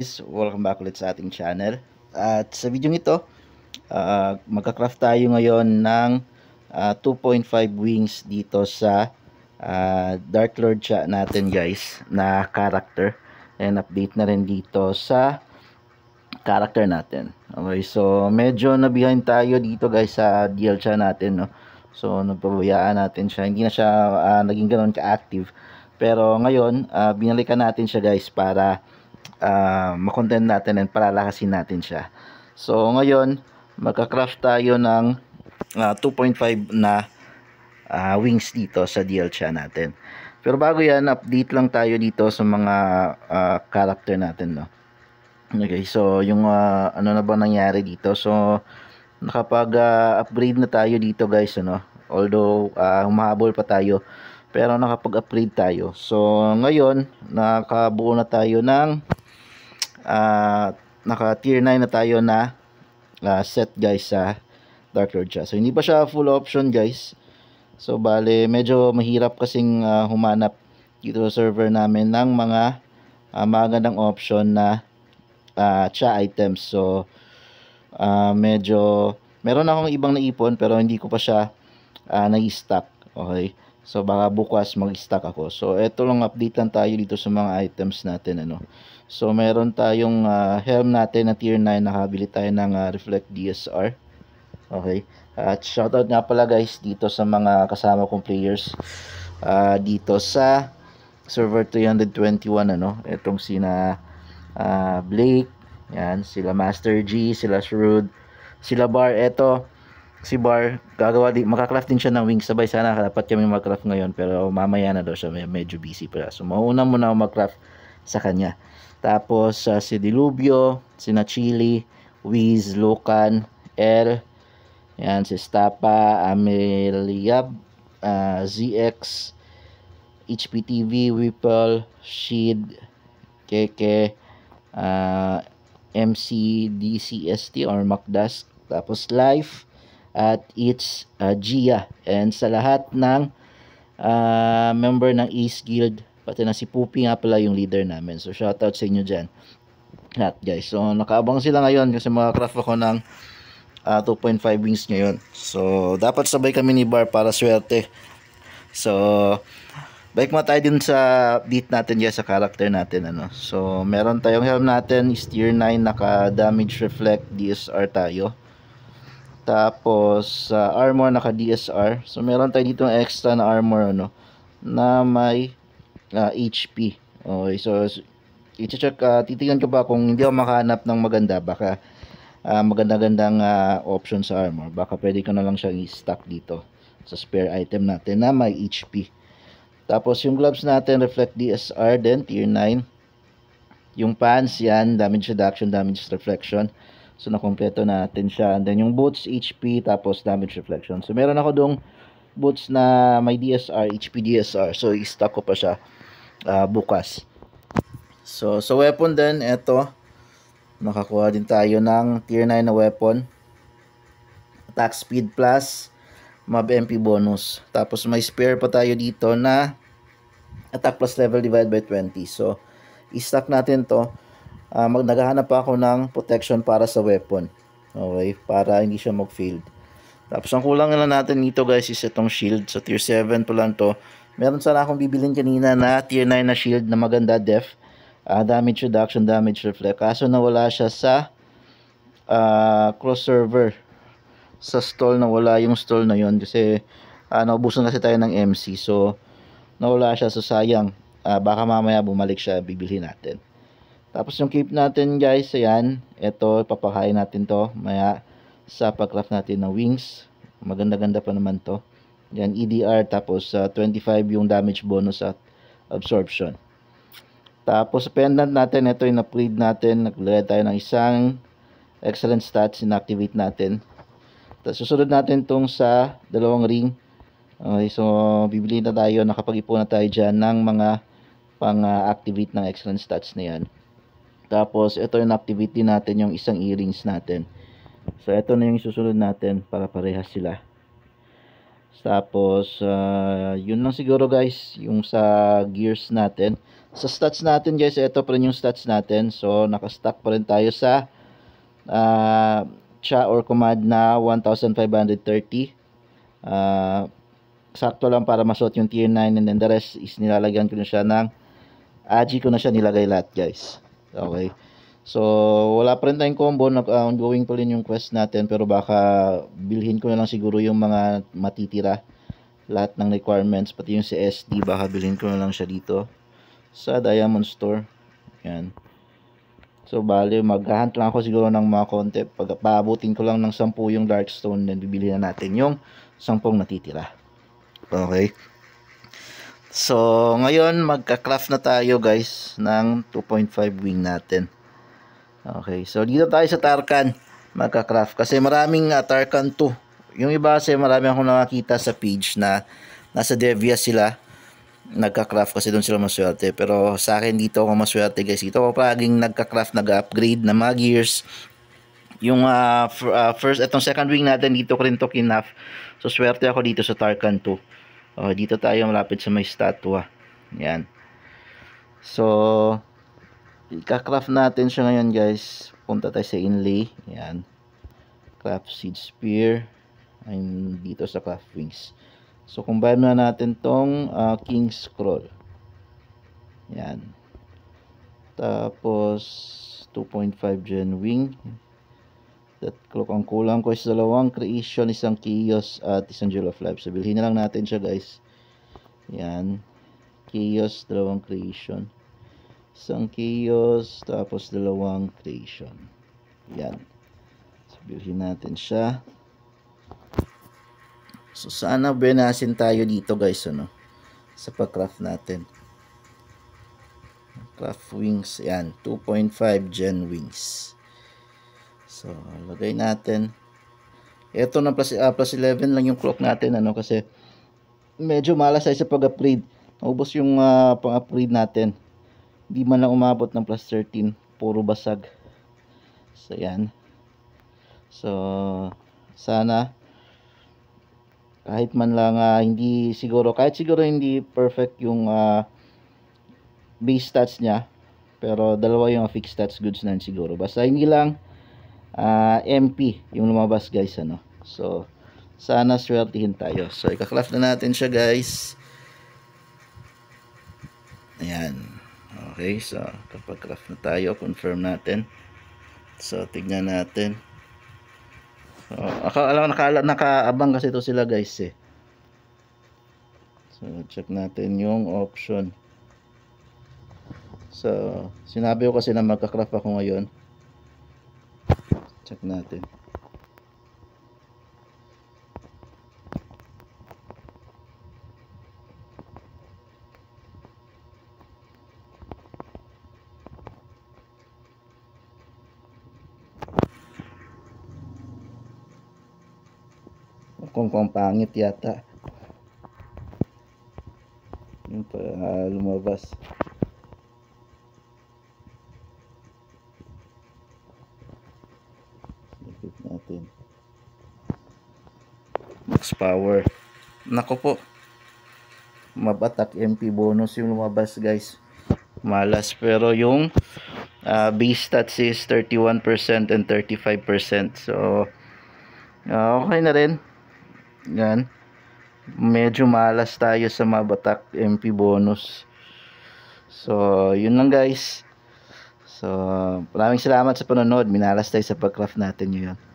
guys, welcome back ulit sa ating channel At sa video ito uh, ah, Magka-craft tayo ngayon ng uh, ah, 2.5 wings dito sa uh, Dark Lord siya natin guys Na character And update na rin dito sa character natin Okay, so medyo na behind tayo dito guys sa DL siya natin no? So nagpabayaan natin siya Hindi na siya uh, naging ganoon ka-active Pero ngayon, uh, binalikan natin siya guys para uh, makontent natin at palalakasin natin siya. So ngayon, magka-craft tayo ng uh, ah, 2.5 na uh, wings dito sa DLCA natin. Pero bago yan, update lang tayo dito sa mga uh, character natin. No? Okay, so yung uh, ano na ba nangyari dito? So, nakapag-upgrade uh, na tayo dito guys. Ano? Although, uh, humahabol pa tayo. Pero nakapag-upgrade tayo. So, ngayon, nakabuo na tayo ng uh, naka tier 9 na tayo na uh, set guys sa Dark Lord siya. So hindi pa siya full option guys. So bale medyo mahirap kasing uh, humanap dito sa server namin ng mga uh, magandang option na uh, cha items. So uh, medyo meron akong ibang naipon pero hindi ko pa siya uh, nai-stack. Okay. So baka bukas mag-stack ako. So eto lang update lang tayo dito sa mga items natin ano. So meron tayong uh, helm natin na tier 9 nakabili tayo ng uh, Reflect DSR. Okay. At shoutout nga pala guys dito sa mga kasama kong players uh, dito sa server 321 ano. Itong sina uh, Blake, yan, sila Master G, sila Shrewd, sila Bar eto. Si Bar, gagawa din, makakraft din siya ng wings sabay sana dapat kami magcraft ngayon pero mamaya na daw siya medyo busy pa. So mauuna muna ako magcraft sa kanya. Tapos uh, si Dilubio, si Nachili, Wiz, Locan, L, yan, si Stapa, Ameliab, uh, ah, ZX, HPTV, Whipple, Sheed, Keke, uh, ah, MC, DCST or MacDask, tapos Life, at it's uh, Gia. And sa lahat ng uh, member ng East Guild Pati na si Pupi nga pala yung leader namin. So shoutout sa inyo dyan. Lahat guys. So nakaabang sila ngayon kasi mga craft ako ng uh, ah, 2.5 wings ngayon. So dapat sabay kami ni Bar para swerte. So balik mo tayo din sa beat natin guys sa character natin ano. So meron tayong helm natin is tier 9 naka damage reflect DSR tayo. Tapos uh, armor naka DSR. So meron tayo dito extra na armor ano na may uh, HP. Okay, so i-check, uh, ah, titignan ko ba kung hindi ako makahanap ng maganda, baka uh, maganda-gandang uh, option sa armor. Baka pwede ko na lang siyang i-stack dito sa spare item natin na may HP. Tapos yung gloves natin, reflect DSR din, tier 9. Yung pants, yan, damage reduction, damage reflection. So, nakompleto natin siya. And then yung boots, HP, tapos damage reflection. So, meron ako dong boots na may DSR, HP DSR. So, i-stack ko pa siya uh, bukas. So, sa so weapon din, eto. Nakakuha din tayo ng tier 9 na weapon. Attack speed plus mob MP bonus. Tapos may spare pa tayo dito na attack plus level divided by 20. So, i-stack natin to. Uh, mag pa ako ng protection para sa weapon. Okay, para hindi siya mag-failed. Tapos ang kulang na natin dito guys is itong shield. So tier 7 pa lang to. Meron sana akong bibilin kanina na tier 9 na shield na maganda def. Uh, damage reduction, damage reflect. Kaso nawala siya sa uh, cross server. Sa stall nawala yung stall na yon kasi uh, naubusan kasi tayo ng MC. So nawala siya so sayang. Uh, baka mamaya bumalik siya bibilhin natin. Tapos yung keep natin guys, ayan. Ito, papakain natin to maya sa pagcraft natin ng wings. Maganda-ganda pa naman to. Yan, EDR, tapos uh, ah, 25 yung damage bonus at absorption. Tapos pendant natin, ito yung upgrade natin. nag Naglagay tayo ng isang excellent stats, inactivate natin. Tapos susunod natin tong sa dalawang ring. Okay, so bibili na tayo, nakapag-ipon na tayo dyan ng mga pang-activate uh, ng excellent stats na yan. Tapos ito yung activity natin yung isang earrings natin. So ito na yung susunod natin para parehas sila. Tapos, uh, yun lang siguro guys, yung sa gears natin. Sa stats natin guys, ito pa rin yung stats natin. So, nakastock pa rin tayo sa uh, cha or command na 1,530. Uh, ah, sakto lang para masuot yung tier 9 and then the rest is nilalagyan ko na siya ng agi ko na siya nilagay lahat guys. Okay. So, wala pa rin tayong combo. Nag-ongoing uh, pa rin yung quest natin. Pero baka bilhin ko na lang siguro yung mga matitira. Lahat ng requirements. Pati yung si SD. Baka bilhin ko na lang siya dito. Sa Diamond Store. Yan. So, bali, maghahunt lang ako siguro ng mga konti. Pag paabutin ko lang ng 10 yung Dark Stone. Then, bibili na natin yung 10 natitira. Okay. So, ngayon, magka-craft na tayo guys ng 2.5 wing natin. Okay, so dito tayo sa Tarkan magka-craft kasi maraming uh, Tarkan 2. Yung iba kasi marami akong nakakita sa page na nasa Devia sila nagka-craft kasi doon sila maswerte. Pero sa akin dito ako maswerte guys. Dito ako palaging nagka-craft, nag-upgrade na mga gears. Yung uh, uh, first, itong second wing natin dito ko rin to kinaf. So swerte ako dito sa Tarkan 2. Uh, dito tayo malapit sa may statwa. Yan. So, Ika-craft natin siya ngayon guys. Punta tayo sa inlay. Yan. Craft seed spear. I'm dito sa craft wings. So combine na natin tong uh, king scroll. Yan. Tapos 2.5 gen wing. That clock ang kulang ko is dalawang creation, isang chaos at isang jewel of life. So na lang natin siya guys. Yan. Chaos, dalawang creation isang chaos, tapos dalawang creation. Yan. So, natin siya. So, sana benasin tayo dito guys, ano? Sa pag-craft natin. Craft wings, yan. 2.5 gen wings. So, lagay natin. Ito na plus, uh, plus 11 lang yung clock natin, ano? Kasi, medyo malas tayo sa pag-upgrade. Naubos yung uh, pang-upgrade natin. Di man lang umabot ng plus 13. Puro basag. So, yan. So, sana kahit man lang uh, hindi siguro, kahit siguro hindi perfect yung uh, base stats niya. Pero dalawa yung fixed stats goods na siguro. Basta hindi lang uh, ah, MP yung lumabas guys. ano So, sana swertihin tayo. So, ikaklass na natin siya guys. Ayan. Okay, so kapag craft na tayo, confirm natin. So tignan natin. So ako alam naka, nakaabang kasi ito sila guys eh. So check natin yung option. So sinabi ko kasi na magka-craft ako ngayon. Check natin. kung pangit yata yun pa uh, lumabas Lipit natin max power nako po mabatak MP bonus yung lumabas guys malas pero yung uh, base stats is 31% and 35% so uh, okay na rin yan. Medyo malas tayo sa Mabatak MP bonus. So, yun lang guys. So, maraming salamat sa panonood. Minalas tayo sa pag-craft natin ngayon.